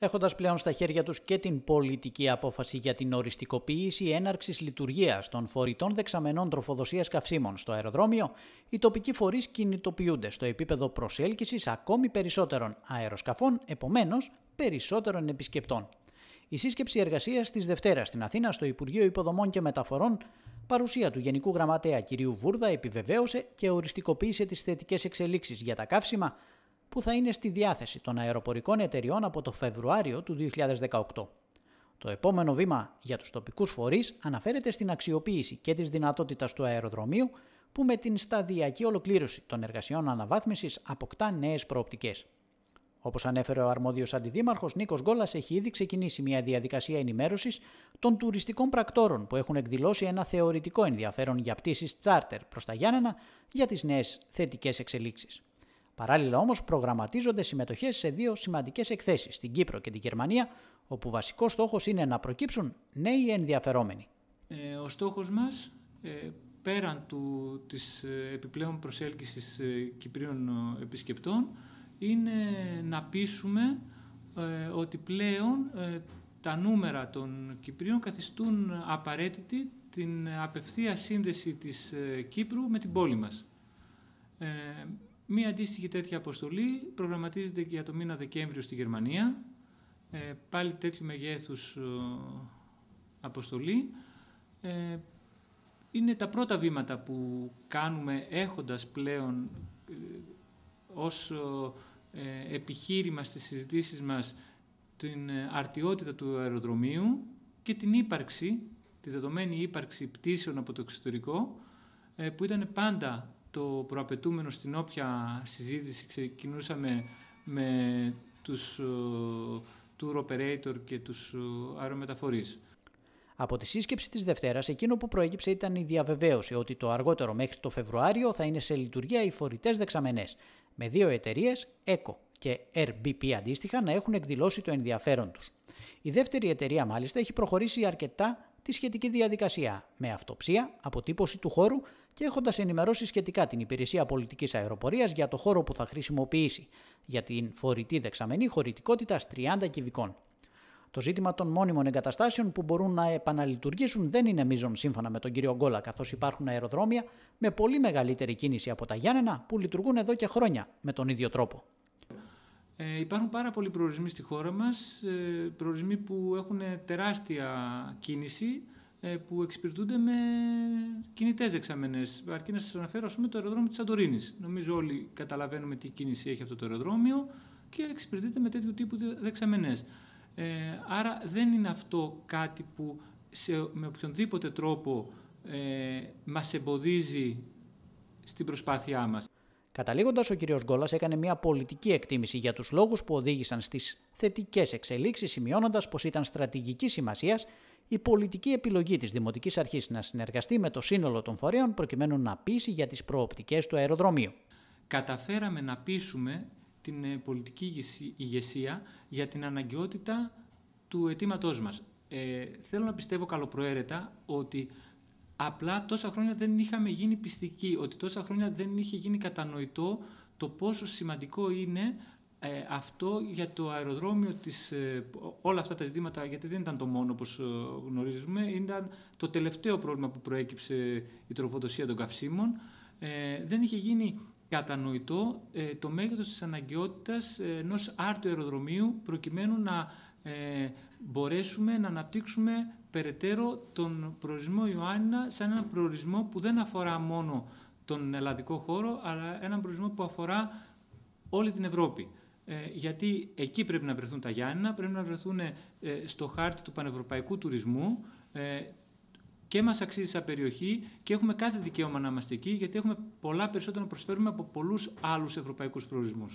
έχοντας πλέον στα χέρια τους και την πολιτική απόφαση για την οριστικοποίηση έναρξης λειτουργίας των φορητών δεξαμενών τροφοδοσίας καυσίμων στο αεροδρόμιο, οι τοπικοί φορείς κινητοποιούνται στο επίπεδο προσέλκυσης ακόμη περισσότερων αεροσκαφών, επομένως περισσότερων επισκεπτών. Η σύσκεψη εργασίας της Δευτέρας στην Αθήνα στο Υπουργείο Υποδομών και Μεταφορών, παρουσία του Γενικού Γραμματέα κ. Βούρδα, επιβεβαίωσε και οριστικοποίησε τις θετικές εξελίξεις για τα καύσιμα, που θα είναι στη διάθεση των αεροπορικών εταιριών από το Φεβρουάριο του 2018. Το επόμενο βήμα για τους τοπικούς φορείς αναφέρεται στην αξιοποίηση και της δυνατότητας του αεροδρομίου που με την σταδιακή ολοκλήρωση των εργασιών αναβάθμισης αποκτά νέες προοπτικές. Όπως ανέφερε ο αρμόδιος αντιδήμαρχος Νίκος Γκόλας, έχει ήδη ξεκινήσει μια διαδικασία ενημέρωσης των τουριστικών πρακτόρων που έχουν εκδηλώσει ένα θεωρητικό ενδιαφέρον για πτήσεις τσάρτερ προς τα Γιάννενα για τις νέες θετικές εξελίξεις. Παράλληλα όμως, προγραμματίζονται συμμετοχές σε δύο σημαντικές εκθέσεις, στην Κύπρο και την Γερμανία, όπου βασικός στόχος είναι να προκύψουν νέοι ενδιαφερόμενοι. Ε, ο στόχος μας, ε, πέραν τη της ε, επιπλέον προσέλκυσης ε, Κυπρίων ε, επισκεπτών, είναι να πείσουμε ε, ότι πλέον τα νούμερα των Κυπρίων καθιστούν απαραίτητη την απευθεία σύνδεση της Κύπρου με την πόλη μας. Μία αντίστοιχη τέτοια αποστολή προγραμματίζεται για το μήνα Δεκέμβριο στη Γερμανία. Ε, πάλι τέτοιου μεγέθους ε, αποστολή. Ε, είναι τα πρώτα βήματα που κάνουμε έχοντας πλέον ε, ως επιχείρημα στις συζητήσεις μας την αρτιότητα του αεροδρομίου και την ύπαρξη, τη δεδομένη ύπαρξη πτήσεων από το εξωτερικό, που ήταν πάντα το προαπαιτούμενο στην όποια συζήτηση ξεκινούσαμε με τους ε, tour operator και τους ε, αερομεταφορείς. Από τη σύσκεψη της Δευτέρας, εκείνο που προέκυψε ήταν η διαβεβαίωση ότι το αργότερο μέχρι το Φεβρουάριο θα είναι σε λειτουργία οι φορητές δεξαμενές, με δύο εταιρείες ECO και RBP αντίστοιχα να έχουν εκδηλώσει το ενδιαφέρον τους. Η δεύτερη εταιρεία μάλιστα έχει προχωρήσει αρκετά τη σχετική διαδικασία με αυτοψία, αποτύπωση του χώρου και έχοντας ενημερώσει σχετικά την Υπηρεσία Πολιτικής Αεροπορίας για το χώρο που θα χρησιμοποιήσει για την φορητή δεξαμενή χωρητικότητα 30 κυβικών. Το ζήτημα των μόνιμων εγκαταστάσεων που μπορούν να επαναλειτουργήσουν δεν είναι μείζον σύμφωνα με τον κύριο Γκόλα, καθώς υπάρχουν αεροδρόμια με πολύ μεγαλύτερη κίνηση από τα Γιάννενα που λειτουργούν εδώ και χρόνια με τον ίδιο τρόπο. Ε, υπάρχουν πάρα πολλοί προορισμοί στη χώρα μας, ε, προορισμοί που έχουν τεράστια κίνηση, ε, που εξυπηρετούνται με κινητές δεξαμενές. Αρκεί να σας αναφέρω, ας πούμε, το αεροδρόμιο της Σαντορίνης. Νομίζω όλοι καταλαβαίνουμε τι κίνηση έχει αυτό το αεροδρόμιο και εξυπηρετείται με τέτοιου τύπου δεξαμενές. Ε, άρα δεν είναι αυτό κάτι που σε, με οποιονδήποτε τρόπο ε, μας εμποδίζει στην προσπάθειά μας. Καταλήγοντας, ο κ. Γκόλας έκανε μια πολιτική εκτίμηση για τους λόγους που οδήγησαν στις θετικές εξελίξεις, σημειώνοντας πως ήταν στρατηγική σημασίας η πολιτική επιλογή της Δημοτικής Αρχής να συνεργαστεί με το σύνολο των φορέων προκειμένου να πείσει για τις προοπτικές του αεροδρομίου. Καταφέραμε να πείσουμε την ε, πολιτική ηγεσία για την αναγκαιότητα του αιτήματός μας. Ε, θέλω να πιστεύω καλοπροαίρετα ότι Απλά τόσα χρόνια δεν είχαμε γίνει πιστικοί, ότι τόσα χρόνια δεν είχε γίνει κατανοητό το πόσο σημαντικό είναι ε, αυτό για το αεροδρόμιο, της, ε, όλα αυτά τα ζητήματα, γιατί δεν ήταν το μόνο όπως ε, γνωρίζουμε, ήταν το τελευταίο πρόβλημα που προέκυψε η τροφοδοσία των καυσίμων. δεν είχε γίνει κατανοητό το μέγεθος της αναγκαιότητας ενός άρτου αεροδρομίου προκειμένου να μπορέσουμε να αναπτύξουμε περαιτέρω τον προορισμό Ιωάννα σαν έναν προορισμό που δεν αφορά μόνο τον ελλαδικό χώρο, αλλά έναν προορισμό που αφορά όλη την Ευρώπη. Ε, γιατί εκεί πρέπει να βρεθούν τα Γιάννα, πρέπει να βρεθούν ε, στο χάρτη του πανευρωπαϊκού τουρισμού, ε, και μας αξίζει σαν περιοχή και έχουμε κάθε δικαίωμα να είμαστε εκεί γιατί έχουμε πολλά περισσότερα να προσφέρουμε από πολλούς άλλους ευρωπαϊκούς προορισμούς.